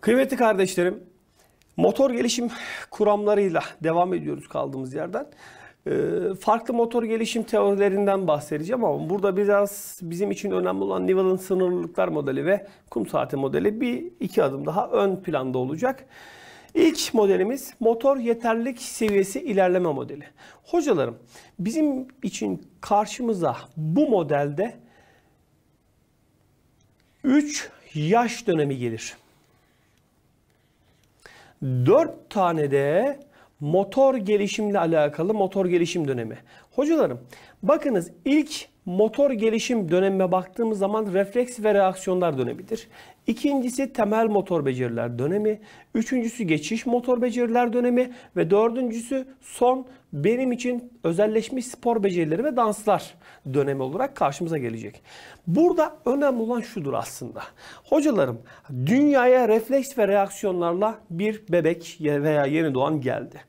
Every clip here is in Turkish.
Kıymetli kardeşlerim, motor gelişim kuramlarıyla devam ediyoruz kaldığımız yerden. Ee, farklı motor gelişim teorilerinden bahsedeceğim ama burada biraz bizim için önemli olan Newell'ın sınırlılıklar modeli ve kum saati modeli bir iki adım daha ön planda olacak. İlk modelimiz motor yeterlilik seviyesi ilerleme modeli. Hocalarım bizim için karşımıza bu modelde 3 yaş dönemi gelir. 4 tane de motor gelişimle alakalı motor gelişim dönemi. Hocalarım bakınız ilk motor gelişim dönemine baktığımız zaman refleks ve reaksiyonlar dönemidir. İkincisi temel motor beceriler dönemi. Üçüncüsü geçiş motor beceriler dönemi. Ve dördüncüsü son benim için özelleşmiş spor becerileri ve danslar dönemi olarak karşımıza gelecek. Burada önemli olan şudur aslında. Hocalarım dünyaya refleks ve reaksiyonlarla bir bebek veya yeni doğan geldi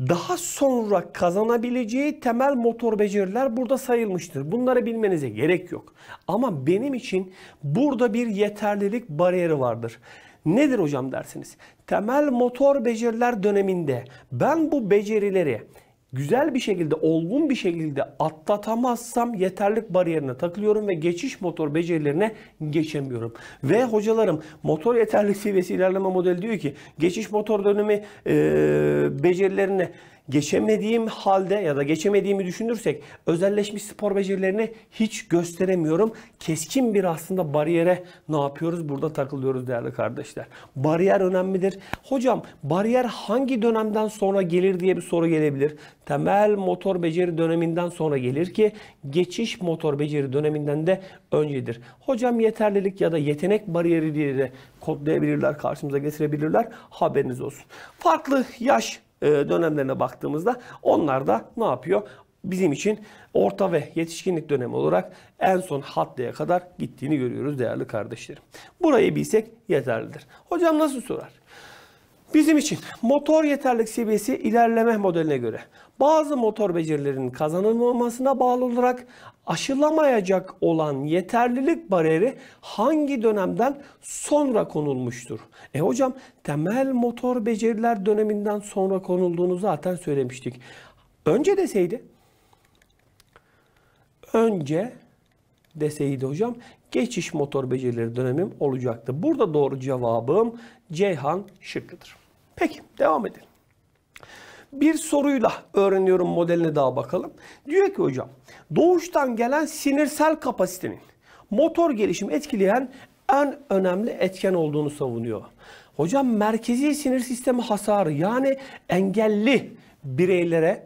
daha sonra kazanabileceği temel motor beceriler burada sayılmıştır. Bunları bilmenize gerek yok. Ama benim için burada bir yeterlilik bariyeri vardır. Nedir hocam dersiniz? Temel motor beceriler döneminde ben bu becerileri güzel bir şekilde, olgun bir şekilde atlatamazsam yeterlik bariyerine takılıyorum ve geçiş motor becerilerine geçemiyorum. Ve hocalarım motor yeterlik seviyesi ilerleme modeli diyor ki geçiş motor dönemi e, becerilerine geçemediğim halde ya da geçemediğimi düşünürsek özelleşmiş spor becerilerini hiç gösteremiyorum. Keskin bir aslında bariyere ne yapıyoruz? Burada takılıyoruz değerli kardeşler. Bariyer önemlidir. Hocam bariyer hangi dönemden sonra gelir diye bir soru gelebilir. Temel motor beceri döneminden sonra gelir ki geçiş motor beceri döneminden de öncedir. Hocam yeterlilik ya da yetenek bariyeri diye de kodlayabilirler, karşımıza getirebilirler. Haberiniz olsun. Farklı yaş e, dönemlerine baktığımızda onlar da ne yapıyor? Bizim için orta ve yetişkinlik dönemi olarak en son hatlıya kadar gittiğini görüyoruz değerli kardeşlerim. Burayı bilsek yeterlidir. Hocam nasıl sorar? Bizim için motor yeterlik seviyesi ilerleme modeline göre bazı motor becerilerinin kazanılmamasına bağlı olarak aşılamayacak olan yeterlilik bariyeri hangi dönemden sonra konulmuştur? E hocam temel motor beceriler döneminden sonra konulduğunu zaten söylemiştik. Önce deseydi önce deseydi hocam geçiş motor becerileri dönemim olacaktı. Burada doğru cevabım Ceyhan şıkkıdır. Peki devam edelim. Bir soruyla öğreniyorum modeline daha bakalım. Diyor ki hocam doğuştan gelen sinirsel kapasitenin motor gelişimi etkileyen en önemli etken olduğunu savunuyor. Hocam merkezi sinir sistemi hasarı yani engelli bireylere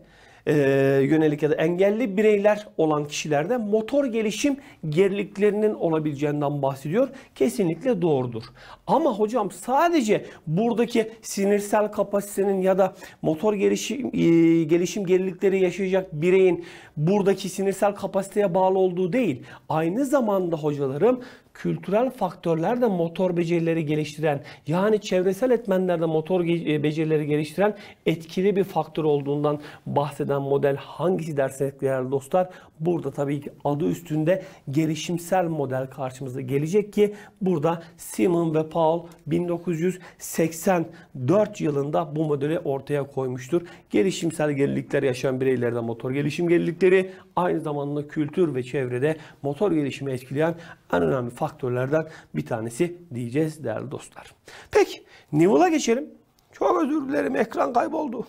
e, yönelik ya da engelli bireyler olan kişilerde motor gelişim geriliklerinin olabileceğinden bahsediyor. Kesinlikle doğrudur. Ama hocam sadece buradaki sinirsel kapasitenin ya da motor gelişim e, gelişim gerilikleri yaşayacak bireyin buradaki sinirsel kapasiteye bağlı olduğu değil. Aynı zamanda hocalarım kültürel faktörler de motor becerileri geliştiren yani çevresel etmenler de motor e, becerileri geliştiren etkili bir faktör olduğundan bahseden model hangisi dersek değerli dostlar burada tabii ki adı üstünde gelişimsel model karşımıza gelecek ki burada Simon ve Paul 1984 yılında bu modeli ortaya koymuştur. Gelişimsel gerilikler yaşayan bireylerde motor gelişim gerilikleri aynı zamanda kültür ve çevrede motor gelişimi etkileyen en önemli faktörlerden bir tanesi diyeceğiz değerli dostlar. Peki Nivola geçelim. Çok özür dilerim ekran kayboldu.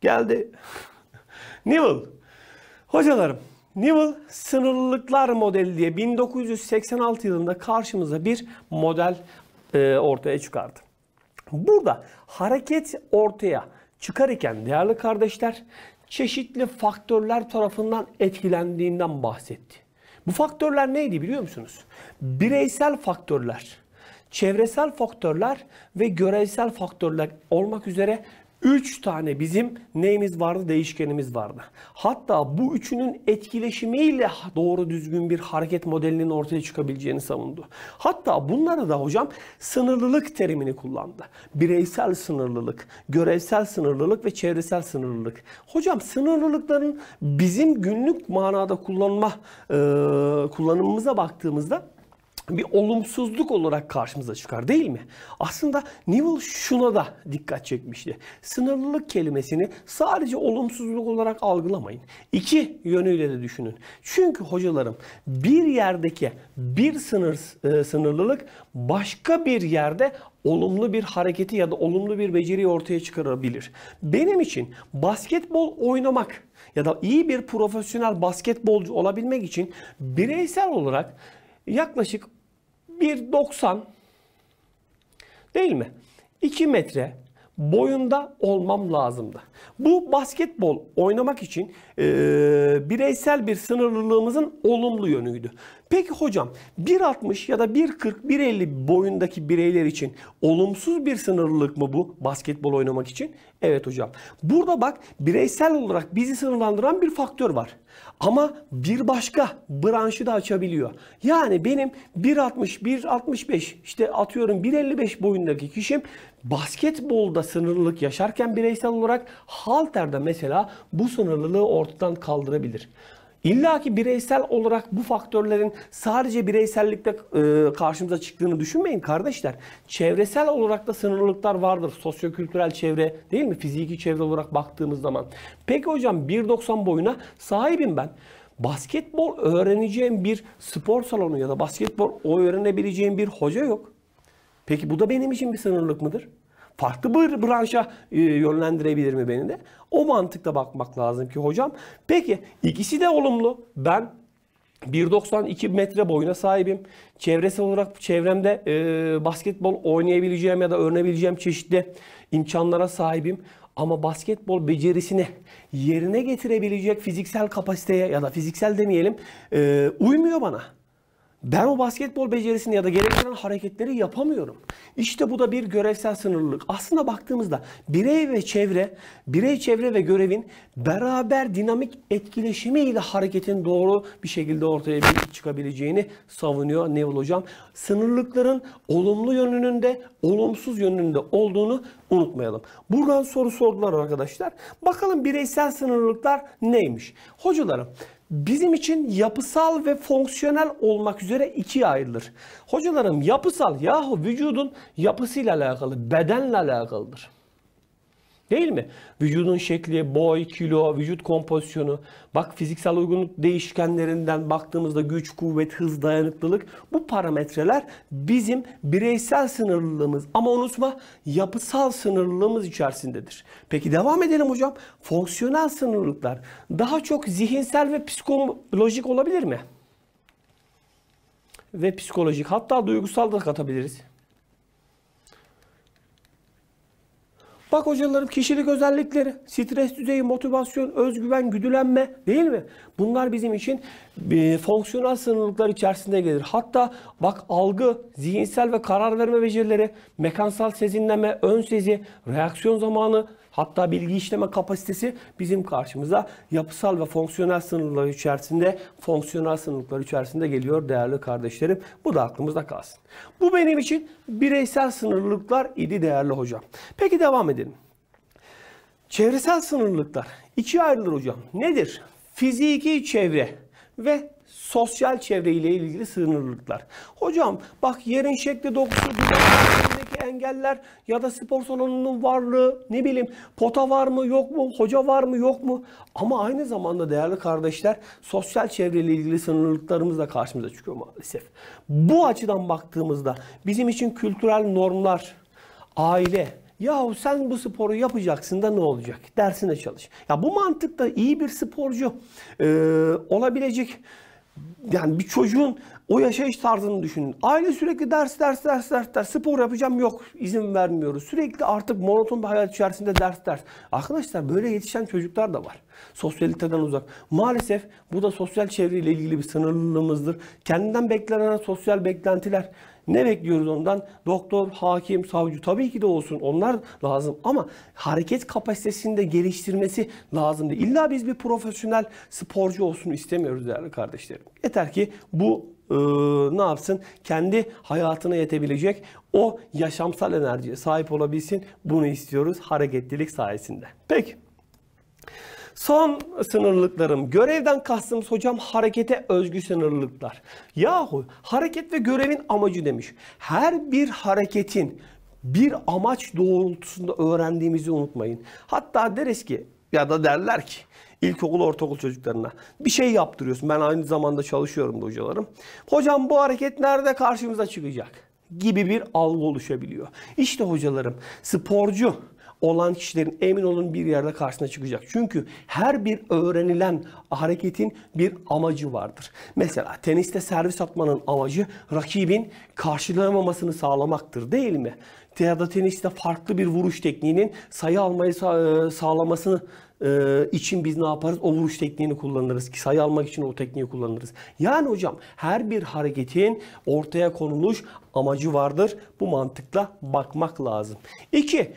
Geldi. Nivel. Hocalarım Newell sınırlılıklar modeli diye 1986 yılında karşımıza bir model e, ortaya çıkardı. Burada hareket ortaya çıkar değerli kardeşler çeşitli faktörler tarafından etkilendiğinden bahsetti. Bu faktörler neydi biliyor musunuz? Bireysel faktörler, çevresel faktörler ve görevsel faktörler olmak üzere 3 tane bizim neyimiz vardı? Değişkenimiz vardı. Hatta bu üçünün etkileşimiyle doğru düzgün bir hareket modelinin ortaya çıkabileceğini savundu. Hatta bunlara da hocam sınırlılık terimini kullandı. Bireysel sınırlılık, görevsel sınırlılık ve çevresel sınırlılık. Hocam sınırlılıkların bizim günlük manada kullanma e, kullanımımıza baktığımızda bir olumsuzluk olarak karşımıza çıkar değil mi? Aslında Newell şuna da dikkat çekmişti. Sınırlılık kelimesini sadece olumsuzluk olarak algılamayın. İki yönüyle de düşünün. Çünkü hocalarım bir yerdeki bir sınır e, sınırlılık başka bir yerde olumlu bir hareketi ya da olumlu bir beceriyi ortaya çıkarabilir. Benim için basketbol oynamak ya da iyi bir profesyonel basketbolcu olabilmek için bireysel olarak yaklaşık 1.90 değil mi? 2 metre boyunda olmam lazımdı. Bu basketbol oynamak için e, bireysel bir sınırlılığımızın olumlu yönüydü. Peki hocam 1.60 ya da 1.40, 1.50 boyundaki bireyler için olumsuz bir sınırlılık mı bu basketbol oynamak için? Evet hocam. Burada bak bireysel olarak bizi sınırlandıran bir faktör var. Ama bir başka branşı da açabiliyor. Yani benim 1.60, 1.65 işte atıyorum 1.55 boyundaki kişim basketbolda sınırlılık yaşarken bireysel olarak halterde mesela bu sınırlılığı ortadan kaldırabilir. İlla ki bireysel olarak bu faktörlerin sadece bireysellikte e, karşımıza çıktığını düşünmeyin kardeşler. Çevresel olarak da sınırlılıklar vardır. Sosyokültürel çevre değil mi? Fiziki çevre olarak baktığımız zaman. Peki hocam 1.90 boyuna sahibim ben basketbol öğreneceğim bir spor salonu ya da basketbol öğrenebileceğim bir hoca yok. Peki bu da benim için bir sınırlılık mıdır? farklı bir branşa e, yönlendirebilir mi beni de? O mantıkla bakmak lazım ki hocam. Peki ikisi de olumlu. Ben 1.92 metre boyuna sahibim. Çevresel olarak çevremde e, basketbol oynayabileceğim ya da öğrenebileceğim çeşitli imkanlara sahibim. Ama basketbol becerisini yerine getirebilecek fiziksel kapasiteye ya da fiziksel demeyelim e, uymuyor bana. Ben o basketbol becerisini ya da gerektiren hareketleri yapamıyorum. İşte bu da bir görevsel sınırlılık. Aslında baktığımızda birey ve çevre, birey çevre ve görevin beraber dinamik etkileşimi ile hareketin doğru bir şekilde ortaya çıkabileceğini savunuyor Neville Hocam. Sınırlılıkların olumlu yönünün de olumsuz yönünün de olduğunu unutmayalım. Buradan soru sordular arkadaşlar. Bakalım bireysel sınırlılıklar neymiş? Hocalarım bizim için yapısal ve fonksiyonel olmak üzere ikiye ayrılır. Hocalarım yapısal yahu vücudun yapısıyla alakalı, bedenle alakalıdır. Değil mi? Vücudun şekli, boy, kilo, vücut kompozisyonu. Bak fiziksel uygunluk değişkenlerinden baktığımızda güç, kuvvet, hız, dayanıklılık. Bu parametreler bizim bireysel sınırlılığımız ama unutma yapısal sınırlılığımız içerisindedir. Peki devam edelim hocam. Fonksiyonel sınırlılıklar daha çok zihinsel ve psikolojik olabilir mi? Ve psikolojik hatta duygusal da katabiliriz. Bak hocalarım kişilik özellikleri, stres düzeyi, motivasyon, özgüven, güdülenme değil mi? Bunlar bizim için e, fonksiyonel sınırlıklar içerisinde gelir. Hatta bak algı, zihinsel ve karar verme becerileri, mekansal sezinleme, ön sezi, reaksiyon zamanı, Hatta bilgi işleme kapasitesi bizim karşımıza yapısal ve fonksiyonel sınırlar içerisinde fonksiyonel sınırlar içerisinde geliyor değerli kardeşlerim. Bu da aklımızda kalsın. Bu benim için bireysel sınırlılıklar idi değerli hocam. Peki devam edelim. Çevresel sınırlılıklar ikiye ayrılır hocam. Nedir? Fiziki çevre ve sosyal çevreyle ilgili sınırlılıklar. Hocam bak yerin şekli dokusu, dudak engeller ya da spor salonunun varlığı, ne bileyim pota var mı yok mu, hoca var mı yok mu? Ama aynı zamanda değerli kardeşler sosyal çevreyle ilgili sınırlılıklarımız da karşımıza çıkıyor maalesef. Bu açıdan baktığımızda bizim için kültürel normlar, aile, Yahu sen bu sporu yapacaksın da ne olacak? Dersine çalış. Ya bu mantıkta iyi bir sporcu e, olabilecek yani bir çocuğun o yaşayış tarzını düşünün. Aile sürekli ders, ders, ders, ders, ders. Spor yapacağım yok. izin vermiyoruz. Sürekli artık monoton bir hayat içerisinde ders, ders. Arkadaşlar böyle yetişen çocuklar da var. Sosyaliteden uzak. Maalesef bu da sosyal çevreyle ilgili bir sınırlılığımızdır. Kendinden beklenen sosyal beklentiler ne bekliyoruz ondan? Doktor, hakim, savcı tabii ki de olsun. Onlar lazım ama hareket kapasitesini de geliştirmesi lazım. İlla biz bir profesyonel sporcu olsun istemiyoruz değerli kardeşlerim. Yeter ki bu e, ne yapsın? Kendi hayatına yetebilecek o yaşamsal enerjiye sahip olabilsin. Bunu istiyoruz hareketlilik sayesinde. Peki. Son sınırlıklarım, Görevden kastımız hocam harekete özgü sınırlıklar. Yahu hareket ve görevin amacı demiş. Her bir hareketin bir amaç doğrultusunda öğrendiğimizi unutmayın. Hatta deriz ki ya da derler ki ilkokul, ortaokul çocuklarına bir şey yaptırıyorsun. Ben aynı zamanda çalışıyorum da hocalarım. Hocam bu hareket nerede karşımıza çıkacak? gibi bir algı oluşabiliyor. İşte hocalarım sporcu olan kişilerin emin olun bir yerde karşısına çıkacak. Çünkü her bir öğrenilen hareketin bir amacı vardır. Mesela teniste servis atmanın amacı rakibin karşılayamamasını sağlamaktır değil mi? Ya da teniste farklı bir vuruş tekniğinin sayı almayı e, sağlamasını e, için biz ne yaparız? O vuruş tekniğini kullanırız. ki Sayı almak için o tekniği kullanırız. Yani hocam her bir hareketin ortaya konuluş amacı vardır. Bu mantıkla bakmak lazım. İki,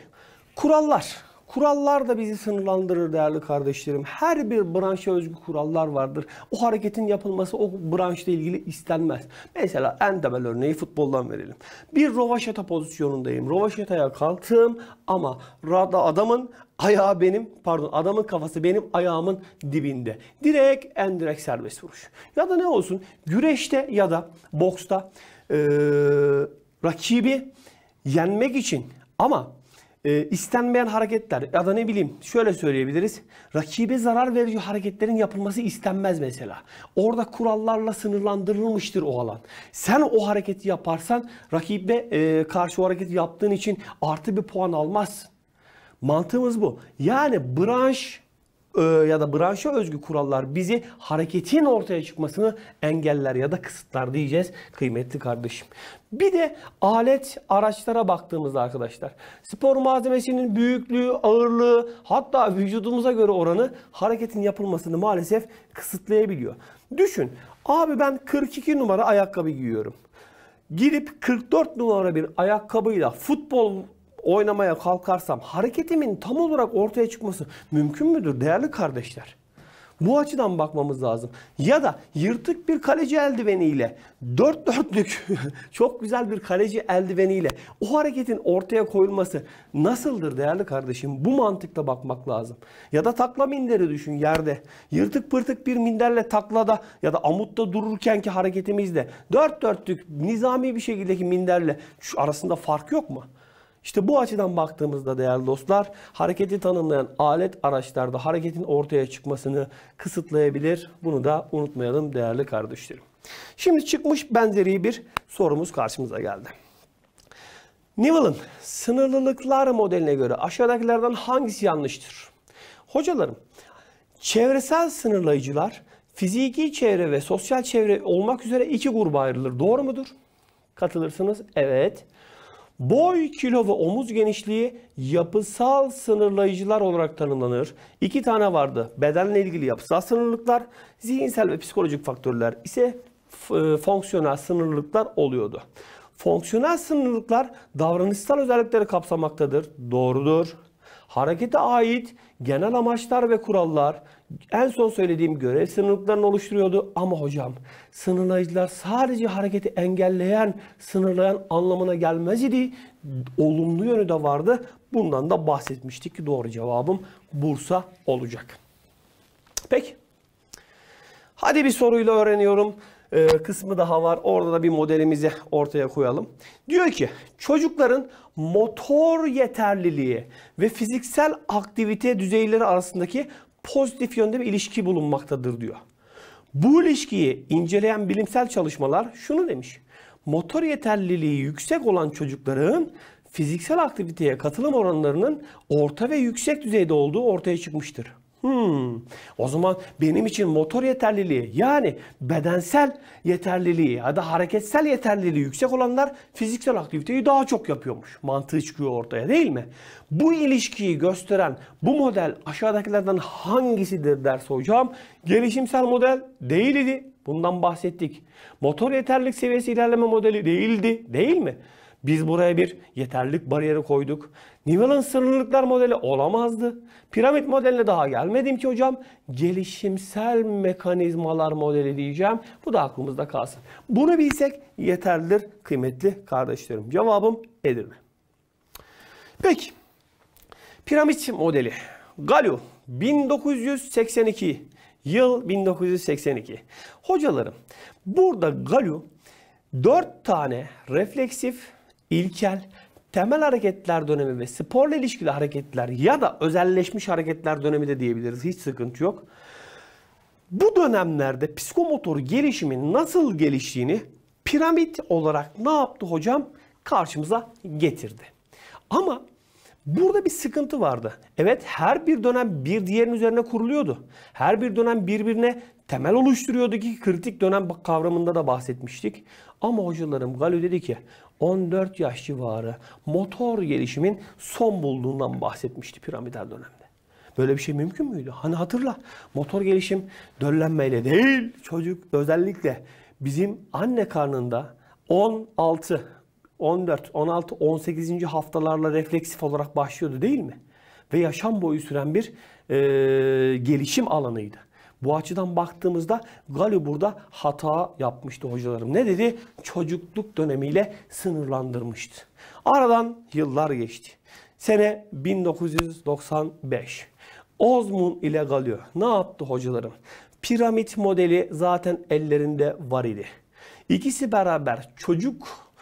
Kurallar. Kurallar da bizi sınırlandırır değerli kardeşlerim. Her bir branşa özgü kurallar vardır. O hareketin yapılması o branşla ilgili istenmez. Mesela en temel örneği futboldan verelim. Bir rovaşata pozisyonundayım. Rovaşataya kalktım ama rada adamın ayağı benim, pardon adamın kafası benim ayağımın dibinde. Direkt en direkt serbest vuruş. Ya da ne olsun güreşte ya da boksta ee, rakibi yenmek için ama e, istenmeyen hareketler ya da ne bileyim şöyle söyleyebiliriz. Rakibe zarar verici hareketlerin yapılması istenmez mesela. Orada kurallarla sınırlandırılmıştır o alan. Sen o hareketi yaparsan rakibe e, karşı o hareketi yaptığın için artı bir puan almazsın. Mantığımız bu. Yani branş e, ya da branşa özgü kurallar bizi hareketin ortaya çıkmasını engeller ya da kısıtlar diyeceğiz kıymetli kardeşim. Bir de alet araçlara baktığımızda arkadaşlar spor malzemesinin büyüklüğü, ağırlığı hatta vücudumuza göre oranı hareketin yapılmasını maalesef kısıtlayabiliyor. Düşün abi ben 42 numara ayakkabı giyiyorum. Girip 44 numara bir ayakkabıyla futbol oynamaya kalkarsam hareketimin tam olarak ortaya çıkması mümkün müdür değerli kardeşler? Bu açıdan bakmamız lazım. Ya da yırtık bir kaleci eldiveniyle dört dörtlük çok güzel bir kaleci eldiveniyle o hareketin ortaya koyulması nasıldır değerli kardeşim? Bu mantıkla bakmak lazım. Ya da takla minderi düşün yerde. Yırtık pırtık bir minderle taklada ya da amutta dururkenki hareketimizde dört dörtlük nizami bir şekildeki minderle şu arasında fark yok mu? İşte bu açıdan baktığımızda değerli dostlar hareketi tanımlayan alet araçlarda hareketin ortaya çıkmasını kısıtlayabilir. Bunu da unutmayalım değerli kardeşlerim. Şimdi çıkmış benzeri bir sorumuz karşımıza geldi. Newell'ın sınırlılıklar modeline göre aşağıdakilerden hangisi yanlıştır? Hocalarım, çevresel sınırlayıcılar fiziki çevre ve sosyal çevre olmak üzere iki gruba ayrılır. Doğru mudur? Katılırsınız. Evet. Boy, kilo ve omuz genişliği yapısal sınırlayıcılar olarak tanımlanır. İki tane vardı. Bedenle ilgili yapısal sınırlıklar, zihinsel ve psikolojik faktörler ise e, fonksiyonel sınırlıklar oluyordu. Fonksiyonel sınırlıklar davranışsal özellikleri kapsamaktadır. Doğrudur. Harekete ait genel amaçlar ve kurallar en son söylediğim görev sınırlıklarını oluşturuyordu. Ama hocam sınırlayıcılar sadece hareketi engelleyen, sınırlayan anlamına gelmez idi. Olumlu yönü de vardı. Bundan da bahsetmiştik ki doğru cevabım Bursa olacak. Peki. Hadi bir soruyla öğreniyorum e, kısmı daha var. Orada da bir modelimizi ortaya koyalım. Diyor ki çocukların motor yeterliliği ve fiziksel aktivite düzeyleri arasındaki pozitif yönde bir ilişki bulunmaktadır diyor. Bu ilişkiyi inceleyen bilimsel çalışmalar şunu demiş. Motor yeterliliği yüksek olan çocukların fiziksel aktiviteye katılım oranlarının orta ve yüksek düzeyde olduğu ortaya çıkmıştır. Hmm. O zaman benim için motor yeterliliği yani bedensel yeterliliği ya da hareketsel yeterliliği yüksek olanlar fiziksel aktiviteyi daha çok yapıyormuş. Mantığı çıkıyor ortaya değil mi? Bu ilişkiyi gösteren bu model aşağıdakilerden hangisidir derse hocam gelişimsel model değil idi. Bundan bahsettik. Motor yeterlilik seviyesi ilerleme modeli değildi değil mi? Biz buraya bir yeterlilik bariyeri koyduk. Nivel'in sınırlılıklar modeli olamazdı. Piramit modeline daha gelmedim ki hocam. Gelişimsel mekanizmalar modeli diyeceğim. Bu da aklımızda kalsın. Bunu bilsek yeterlidir kıymetli kardeşlerim. Cevabım Edirne. Peki. Piramit modeli. Galio 1982. Yıl 1982. Hocalarım burada Galio 4 tane refleksif, ilkel, temel hareketler dönemi ve sporla ilişkili hareketler ya da özelleşmiş hareketler dönemi de diyebiliriz. Hiç sıkıntı yok. Bu dönemlerde psikomotor gelişimin nasıl geliştiğini piramit olarak ne yaptı hocam? Karşımıza getirdi. Ama Burada bir sıkıntı vardı. Evet her bir dönem bir diğerinin üzerine kuruluyordu. Her bir dönem birbirine temel oluşturuyordu ki kritik dönem kavramında da bahsetmiştik. Ama hocalarım Galo dedi ki 14 yaş civarı motor gelişimin son bulduğundan bahsetmişti piramidal dönemde. Böyle bir şey mümkün müydü? Hani hatırla motor gelişim döllenmeyle değil çocuk özellikle bizim anne karnında 16, 14, 16, 18. haftalarla refleksif olarak başlıyordu değil mi? Ve yaşam boyu süren bir e, gelişim alanıydı. Bu açıdan baktığımızda Galü burada hata yapmıştı hocalarım. Ne dedi? Çocukluk dönemiyle sınırlandırmıştı. Aradan yıllar geçti. Sene 1995. Ozmun ile Galio ne yaptı hocalarım? Piramit modeli zaten ellerinde var idi. İkisi beraber çocukluk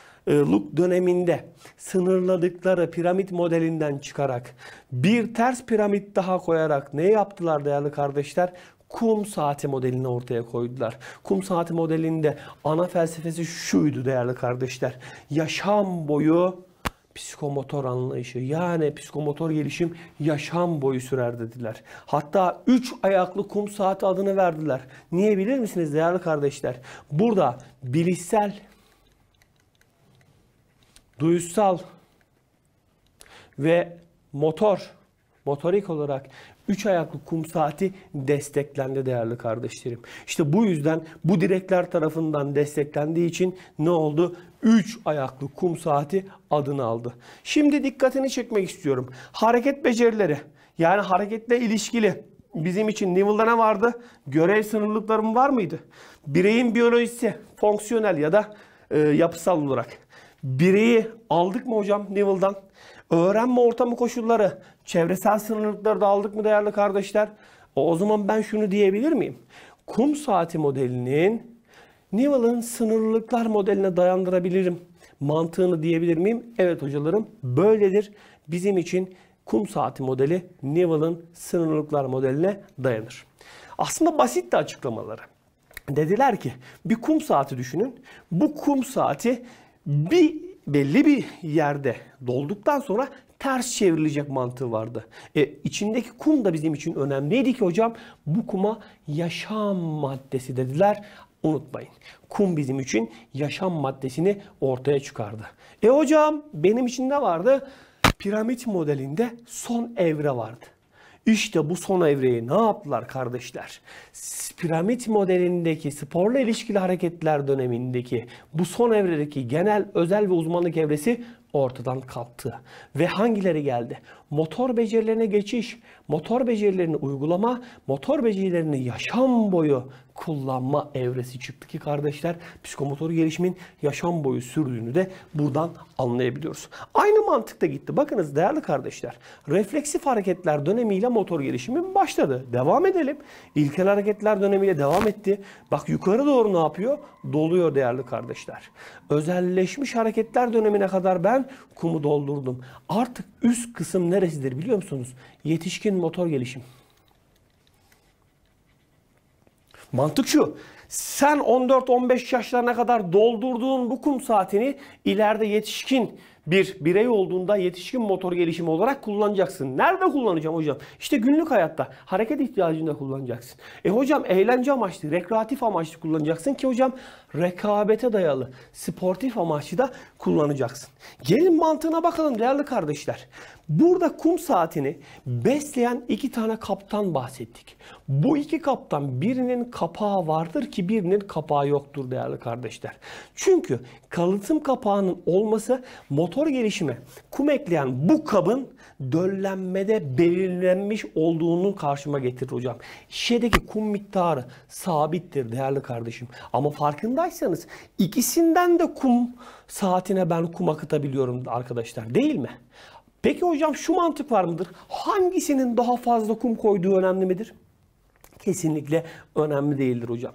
döneminde sınırladıkları piramit modelinden çıkarak bir ters piramit daha koyarak ne yaptılar değerli kardeşler? kum saati modelini ortaya koydular. Kum saati modelinde ana felsefesi şuydu değerli kardeşler. Yaşam boyu psikomotor anlayışı yani psikomotor gelişim yaşam boyu sürer dediler. Hatta üç ayaklı kum saati adını verdiler. Niye bilir misiniz değerli kardeşler? Burada bilişsel, duysal ve motor motorik olarak üç ayaklı kum saati desteklendi değerli kardeşlerim. İşte bu yüzden bu direkler tarafından desteklendiği için ne oldu? Üç ayaklı kum saati adını aldı. Şimdi dikkatini çekmek istiyorum. Hareket becerileri yani hareketle ilişkili bizim için Newell'da ne vardı? Görev sınırlılıklarım var mıydı? Bireyin biyolojisi fonksiyonel ya da e, yapısal olarak. Bireyi aldık mı hocam Newell'dan? Öğrenme ortamı koşulları, çevresel sınırlıkları da aldık mı değerli kardeşler? O, zaman ben şunu diyebilir miyim? Kum saati modelinin Newell'ın sınırlılıklar modeline dayandırabilirim mantığını diyebilir miyim? Evet hocalarım böyledir. Bizim için kum saati modeli Newell'ın sınırlılıklar modeline dayanır. Aslında basit de açıklamaları. Dediler ki bir kum saati düşünün. Bu kum saati bir belli bir yerde dolduktan sonra ters çevrilecek mantığı vardı. E, içindeki kum da bizim için önemliydi ki hocam bu kuma yaşam maddesi dediler. Unutmayın. Kum bizim için yaşam maddesini ortaya çıkardı. E hocam benim için ne vardı? Piramit modelinde son evre vardı. İşte bu son evreyi ne yaptılar kardeşler? Piramit modelindeki sporla ilişkili hareketler dönemindeki bu son evredeki genel, özel ve uzmanlık evresi ortadan kalktı. Ve hangileri geldi? motor becerilerine geçiş, motor becerilerini uygulama, motor becerilerini yaşam boyu kullanma evresi çıktı ki kardeşler psikomotor gelişimin yaşam boyu sürdüğünü de buradan anlayabiliyoruz. Aynı mantıkta gitti. Bakınız değerli kardeşler refleksif hareketler dönemiyle motor gelişimi başladı. Devam edelim. İlkel hareketler dönemiyle devam etti. Bak yukarı doğru ne yapıyor? Doluyor değerli kardeşler. Özelleşmiş hareketler dönemine kadar ben kumu doldurdum. Artık üst kısım ne neresidir biliyor musunuz? Yetişkin motor gelişim. Mantık şu. Sen 14-15 yaşlarına kadar doldurduğun bu kum saatini ileride yetişkin bir birey olduğunda yetişkin motor gelişimi olarak kullanacaksın. Nerede kullanacağım hocam? İşte günlük hayatta hareket ihtiyacında kullanacaksın. E hocam eğlence amaçlı, rekreatif amaçlı kullanacaksın ki hocam rekabete dayalı, sportif amaçlı da kullanacaksın. Gelin mantığına bakalım değerli kardeşler. Burada kum saatini besleyen iki tane kaptan bahsettik. Bu iki kaptan birinin kapağı vardır ki birinin kapağı yoktur değerli kardeşler. Çünkü kalıtım kapağının olması motor gelişimi kum ekleyen bu kabın döllenmede belirlenmiş olduğunu karşıma getirir hocam. Şişedeki kum miktarı sabittir değerli kardeşim. Ama farkındaysanız ikisinden de kum saatine ben kum akıtabiliyorum arkadaşlar değil mi? Peki hocam şu mantık var mıdır? Hangisinin daha fazla kum koyduğu önemli midir? Kesinlikle önemli değildir hocam.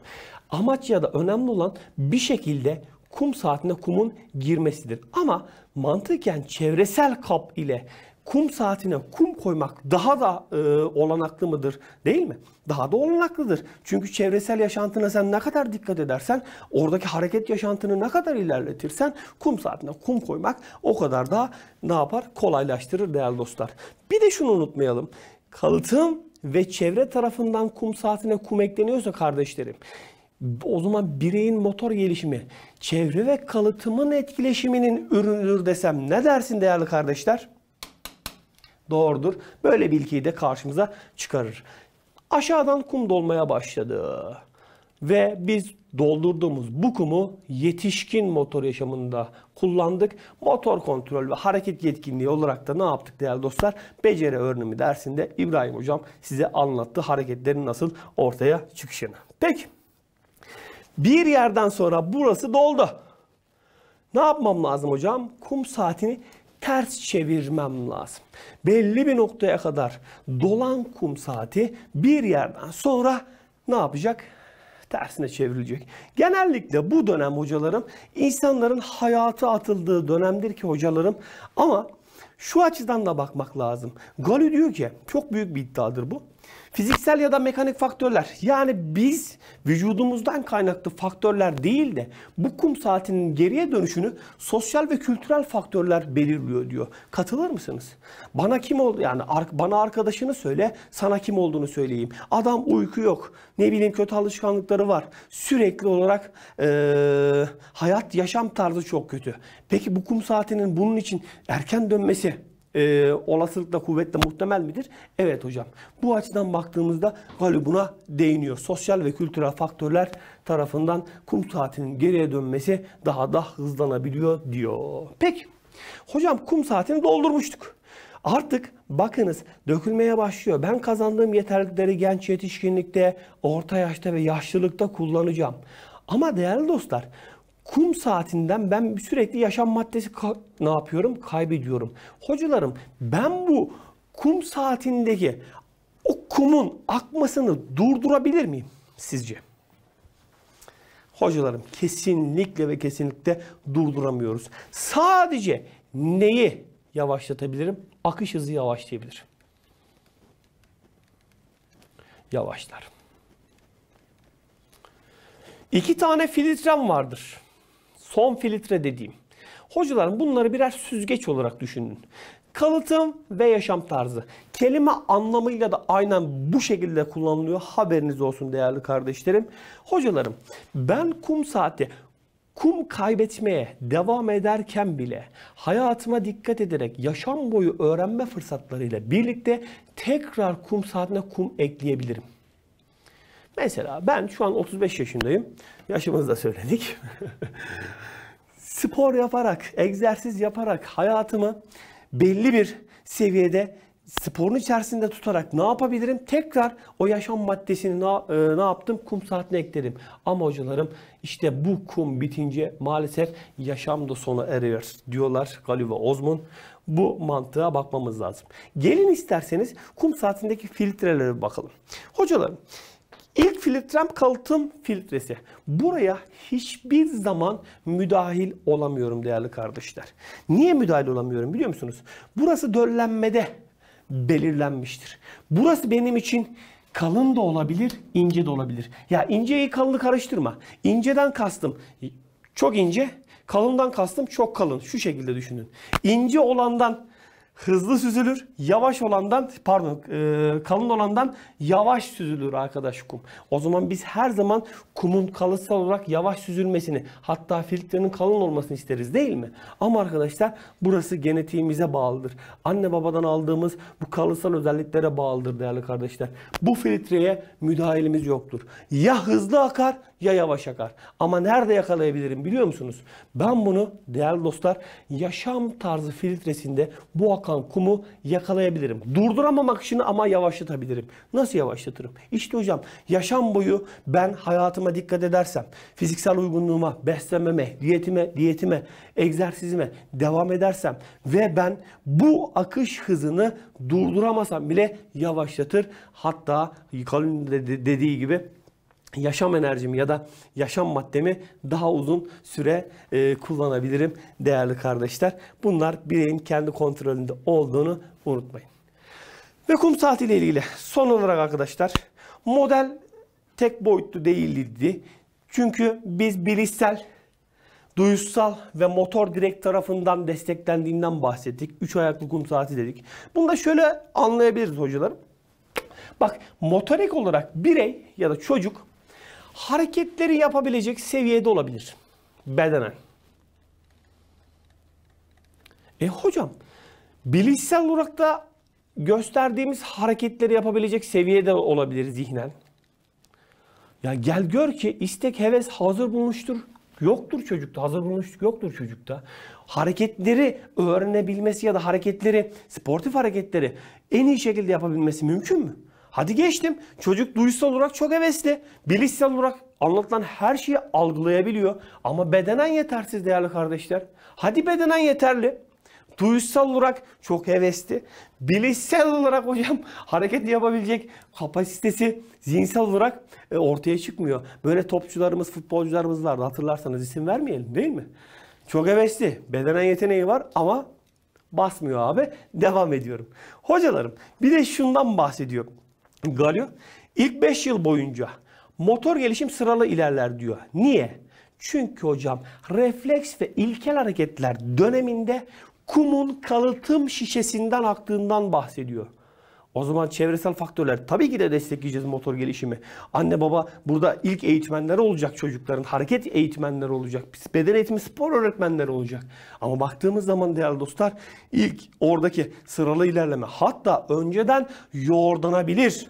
Amaç ya da önemli olan bir şekilde kum saatine kumun girmesidir. Ama mantıken çevresel kap ile kum saatine kum koymak daha da e, olanaklı mıdır değil mi? Daha da olanaklıdır. Çünkü çevresel yaşantına sen ne kadar dikkat edersen, oradaki hareket yaşantını ne kadar ilerletirsen kum saatine kum koymak o kadar da ne yapar? Kolaylaştırır değerli dostlar. Bir de şunu unutmayalım. Kalıtım ve çevre tarafından kum saatine kum ekleniyorsa kardeşlerim o zaman bireyin motor gelişimi çevre ve kalıtımın etkileşiminin ürünüdür desem ne dersin değerli kardeşler? doğrudur. Böyle bilgiyi de karşımıza çıkarır. Aşağıdan kum dolmaya başladı. Ve biz doldurduğumuz bu kumu yetişkin motor yaşamında kullandık. Motor kontrol ve hareket yetkinliği olarak da ne yaptık değerli dostlar? Beceri öğrenimi dersinde İbrahim hocam size anlattı hareketlerin nasıl ortaya çıkışını. Peki bir yerden sonra burası doldu. Ne yapmam lazım hocam? Kum saatini ters çevirmem lazım. Belli bir noktaya kadar dolan kum saati bir yerden sonra ne yapacak? tersine çevrilecek. Genellikle bu dönem hocalarım insanların hayatı atıldığı dönemdir ki hocalarım ama şu açıdan da bakmak lazım. Galü diyor ki çok büyük bir iddiadır bu. Fiziksel ya da mekanik faktörler. Yani biz vücudumuzdan kaynaklı faktörler değil de bu kum saatinin geriye dönüşünü sosyal ve kültürel faktörler belirliyor diyor. Katılır mısınız? Bana kim oldu yani bana arkadaşını söyle, sana kim olduğunu söyleyeyim. Adam uyku yok. Ne bileyim kötü alışkanlıkları var. Sürekli olarak ee, hayat yaşam tarzı çok kötü. Peki bu kum saatinin bunun için erken dönmesi e, olasılıkla kuvvetle muhtemel midir? Evet hocam. Bu açıdan baktığımızda Galü buna değiniyor. Sosyal ve kültürel faktörler tarafından kum saatinin geriye dönmesi daha da hızlanabiliyor diyor. Peki. Hocam kum saatini doldurmuştuk. Artık bakınız dökülmeye başlıyor. Ben kazandığım yeterlilikleri genç yetişkinlikte, orta yaşta ve yaşlılıkta kullanacağım. Ama değerli dostlar kum saatinden ben sürekli yaşam maddesi ne yapıyorum? Kaybediyorum. Hocalarım ben bu kum saatindeki o kumun akmasını durdurabilir miyim sizce? Hocalarım kesinlikle ve kesinlikle durduramıyoruz. Sadece neyi yavaşlatabilirim? Akış hızı yavaşlayabilir. Yavaşlar. İki tane filtrem vardır son filtre dediğim. Hocalarım bunları birer süzgeç olarak düşünün. Kalıtım ve yaşam tarzı. Kelime anlamıyla da aynen bu şekilde kullanılıyor. Haberiniz olsun değerli kardeşlerim. Hocalarım ben kum saati kum kaybetmeye devam ederken bile hayatıma dikkat ederek yaşam boyu öğrenme fırsatlarıyla birlikte tekrar kum saatine kum ekleyebilirim. Mesela ben şu an 35 yaşındayım. Yaşımızı da söyledik. Spor yaparak, egzersiz yaparak hayatımı belli bir seviyede sporun içerisinde tutarak ne yapabilirim? Tekrar o yaşam maddesini ne, e, ne yaptım? Kum saatine eklerim. Ama hocalarım işte bu kum bitince maalesef yaşam da sona eriyor diyorlar galiba ve Ozmon. Bu mantığa bakmamız lazım. Gelin isterseniz kum saatindeki filtrelere bakalım. Hocalarım filtrem kalıtım filtresi. Buraya hiçbir zaman müdahil olamıyorum değerli kardeşler. Niye müdahil olamıyorum biliyor musunuz? Burası döllenmede belirlenmiştir. Burası benim için kalın da olabilir, ince de olabilir. Ya inceyi kalını karıştırma. İnceden kastım çok ince, kalından kastım çok kalın. Şu şekilde düşünün. İnce olandan hızlı süzülür. Yavaş olandan pardon e, kalın olandan yavaş süzülür arkadaş kum. O zaman biz her zaman kumun kalıtsal olarak yavaş süzülmesini hatta filtrenin kalın olmasını isteriz değil mi? Ama arkadaşlar burası genetiğimize bağlıdır. Anne babadan aldığımız bu kalıtsal özelliklere bağlıdır değerli kardeşler. Bu filtreye müdahalemiz yoktur. Ya hızlı akar ya yavaş akar. Ama nerede yakalayabilirim biliyor musunuz? Ben bunu değerli dostlar yaşam tarzı filtresinde bu akan kumu yakalayabilirim. Durduramamak için ama yavaşlatabilirim. Nasıl yavaşlatırım? İşte hocam yaşam boyu ben hayatıma dikkat edersem, fiziksel uygunluğuma, beslenmeme, diyetime, diyetime, egzersizime devam edersem ve ben bu akış hızını durduramasam bile yavaşlatır. Hatta Kalın dediği gibi yaşam enerjimi ya da yaşam maddemi daha uzun süre e, kullanabilirim değerli kardeşler. Bunlar bireyin kendi kontrolünde olduğunu unutmayın. Ve kum saati ile ilgili son olarak arkadaşlar model tek boyutlu değildi. Çünkü biz bilişsel, duyusal ve motor direkt tarafından desteklendiğinden bahsettik. Üç ayaklı kum saati dedik. Bunu da şöyle anlayabiliriz hocalarım. Bak motorik olarak birey ya da çocuk hareketleri yapabilecek seviyede olabilir. Bedenen. E hocam bilişsel olarak da gösterdiğimiz hareketleri yapabilecek seviyede olabilir zihnen. Ya gel gör ki istek heves hazır bulmuştur. Yoktur çocukta. Hazır bulmuşluk yoktur çocukta. Hareketleri öğrenebilmesi ya da hareketleri, sportif hareketleri en iyi şekilde yapabilmesi mümkün mü? Hadi geçtim. Çocuk duysal olarak çok hevesli. Bilişsel olarak anlatılan her şeyi algılayabiliyor. Ama bedenen yetersiz değerli kardeşler. Hadi bedenen yeterli. Duysal olarak çok hevesli. Bilişsel olarak hocam hareket yapabilecek kapasitesi zihinsel olarak e, ortaya çıkmıyor. Böyle topçularımız, futbolcularımız vardı hatırlarsanız isim vermeyelim değil mi? Çok hevesli. Bedenen yeteneği var ama basmıyor abi. Devam ediyorum. Hocalarım bir de şundan bahsediyorum. Galio İlk 5 yıl boyunca motor gelişim sıralı ilerler diyor. Niye? Çünkü hocam refleks ve ilkel hareketler döneminde kumun kalıtım şişesinden aktığından bahsediyor. O zaman çevresel faktörler tabii ki de destekleyeceğiz motor gelişimi. Anne baba burada ilk eğitmenler olacak çocukların. Hareket eğitmenleri olacak. Beden eğitimi spor öğretmenleri olacak. Ama baktığımız zaman değerli dostlar ilk oradaki sıralı ilerleme hatta önceden yordanabilir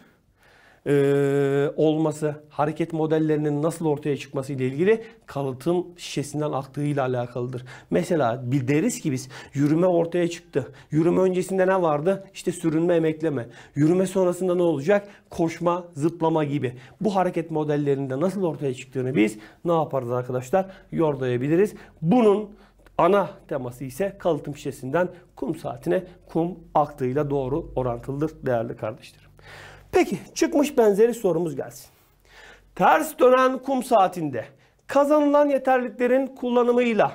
e, olması, hareket modellerinin nasıl ortaya çıkması ile ilgili kalıtım şişesinden aktığıyla alakalıdır. Mesela bir deriz ki biz yürüme ortaya çıktı. Yürüme öncesinde ne vardı? İşte sürünme, emekleme. Yürüme sonrasında ne olacak? Koşma, zıplama gibi. Bu hareket modellerinde nasıl ortaya çıktığını biz ne yaparız arkadaşlar? Yordayabiliriz. Bunun ana teması ise kalıtım şişesinden kum saatine kum aktığıyla doğru orantılıdır değerli kardeşler. Peki çıkmış benzeri sorumuz gelsin. Ters dönen kum saatinde kazanılan yeterliklerin kullanımıyla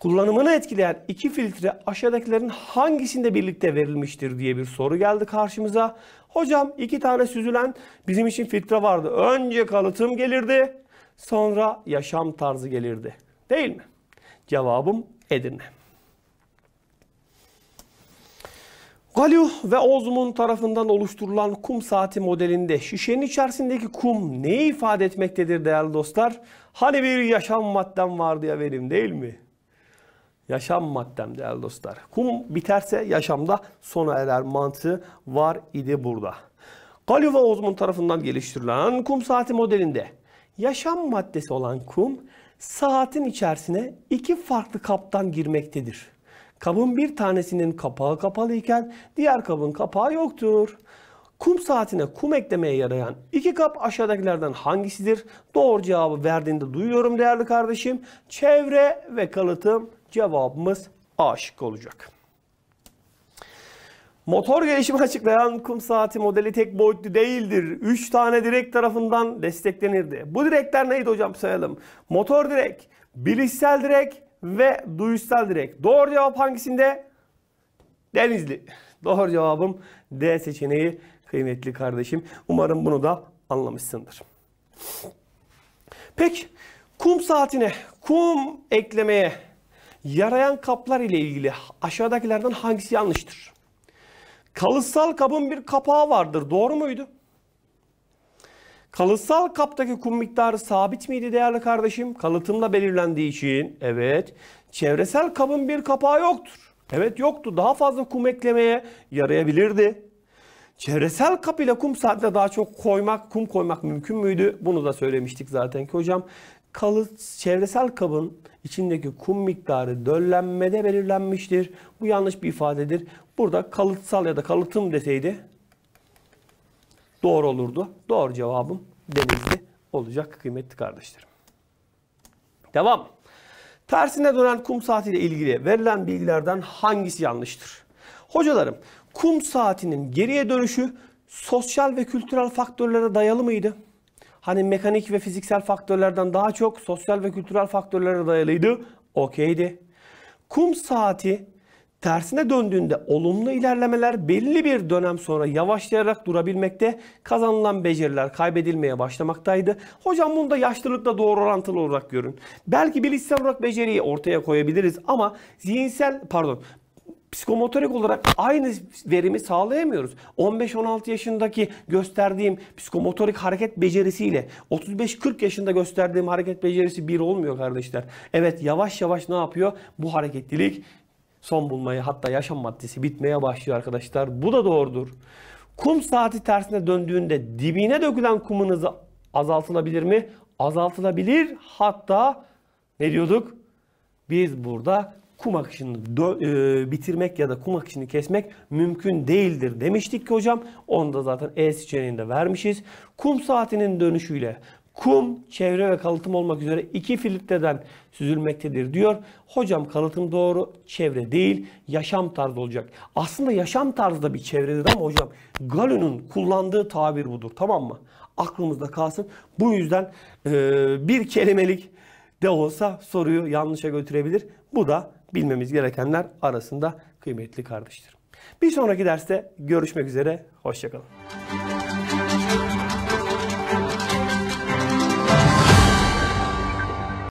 kullanımını etkileyen iki filtre aşağıdakilerin hangisinde birlikte verilmiştir diye bir soru geldi karşımıza. Hocam iki tane süzülen bizim için filtre vardı. Önce kalıtım gelirdi sonra yaşam tarzı gelirdi. Değil mi? Cevabım Edirne. Galio ve Ozmon tarafından oluşturulan kum saati modelinde şişenin içerisindeki kum ne ifade etmektedir değerli dostlar? Hani bir yaşam maddem vardı ya benim değil mi? Yaşam maddem değerli dostlar. Kum biterse yaşamda sona erer mantığı var idi burada. Galio ve Ozmon tarafından geliştirilen kum saati modelinde yaşam maddesi olan kum saatin içerisine iki farklı kaptan girmektedir. Kabın bir tanesinin kapağı kapalı iken diğer kabın kapağı yoktur. Kum saatine kum eklemeye yarayan iki kap aşağıdakilerden hangisidir? Doğru cevabı verdiğinde duyuyorum değerli kardeşim. Çevre ve kalıtım cevabımız A şıkkı olacak. Motor gelişimi açıklayan kum saati modeli tek boyutlu değildir. 3 tane direk tarafından desteklenirdi. Bu direkler neydi hocam sayalım. Motor direk, bilişsel direk, ve duyuşsal direk. Doğru cevap hangisinde? Denizli. Doğru cevabım D seçeneği kıymetli kardeşim. Umarım bunu da anlamışsındır. Peki kum saatine kum eklemeye yarayan kaplar ile ilgili aşağıdakilerden hangisi yanlıştır? Kalıtsal kabın bir kapağı vardır. Doğru muydu? Kalıtsal kaptaki kum miktarı sabit miydi değerli kardeşim? Kalıtımla belirlendiği için evet. Çevresel kabın bir kapağı yoktur. Evet yoktu. Daha fazla kum eklemeye yarayabilirdi. Çevresel kap ile kum saatine daha çok koymak, kum koymak mümkün müydü? Bunu da söylemiştik zaten ki hocam. Kalıt, çevresel kabın içindeki kum miktarı döllenmede belirlenmiştir. Bu yanlış bir ifadedir. Burada kalıtsal ya da kalıtım deseydi doğru olurdu? Doğru cevabım Denizli olacak kıymetli kardeşlerim. Devam. Tersine dönen kum saati ile ilgili verilen bilgilerden hangisi yanlıştır? Hocalarım kum saatinin geriye dönüşü sosyal ve kültürel faktörlere dayalı mıydı? Hani mekanik ve fiziksel faktörlerden daha çok sosyal ve kültürel faktörlere dayalıydı. Okeydi. Kum saati Tersine döndüğünde olumlu ilerlemeler belli bir dönem sonra yavaşlayarak durabilmekte, kazanılan beceriler kaybedilmeye başlamaktaydı. Hocam bunu da yaşlılıkla doğru orantılı olarak görün. Belki bilişsel olarak beceriyi ortaya koyabiliriz ama zihinsel pardon psikomotorik olarak aynı verimi sağlayamıyoruz. 15-16 yaşındaki gösterdiğim psikomotorik hareket becerisiyle 35-40 yaşında gösterdiğim hareket becerisi bir olmuyor kardeşler. Evet yavaş yavaş ne yapıyor? Bu hareketlilik son bulmayı hatta yaşam maddesi bitmeye başlıyor arkadaşlar. Bu da doğrudur. Kum saati tersine döndüğünde dibine dökülen kumunuzu azaltılabilir mi? Azaltılabilir. Hatta ne diyorduk? Biz burada kum akışını e, bitirmek ya da kum akışını kesmek mümkün değildir demiştik ki hocam. Onu da zaten E seçeneğinde vermişiz. Kum saatinin dönüşüyle kum, çevre ve kalıtım olmak üzere iki filtreden süzülmektedir diyor. Hocam kalıtım doğru, çevre değil, yaşam tarzı olacak. Aslında yaşam tarzı da bir çevredir ama hocam Galo'nun kullandığı tabir budur tamam mı? Aklımızda kalsın. Bu yüzden e, bir kelimelik de olsa soruyu yanlışa götürebilir. Bu da bilmemiz gerekenler arasında kıymetli kardeştir. Bir sonraki derste görüşmek üzere. Hoşçakalın.